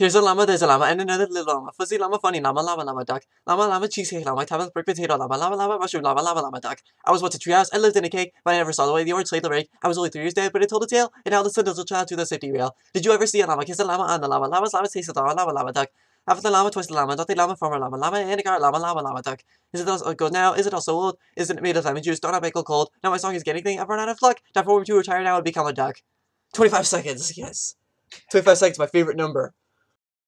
Here's a llama, there's a llama, and another little llama. Fuzzy llama, funny llama, llama, llama, duck. Llama, llama, cheesecake llama, Thomas, brick potato llama, llama, llama, mushroom llama, llama, llama, duck. I was once a treehouse, I lived in a cake, but I never saw the way the orange laid the rake. I was only three years dead, but it told a tale, and now the sun does a child to the safety rail. Did you ever see a llama, kiss a llama, on the llama, llama's llama, taste the llama, llama, llama, duck. After the llama, twice the llama, don't the llama, former llama, llama, and a gar llama, llama, llama, duck. Is it also good now? Is it also old? Isn't it made of lemon juice? Don't I make cold? Now my song is getting thing, I've run out of luck. Time for me to retire now and become a duck. 25 seconds, yes. 25 seconds, my favorite number.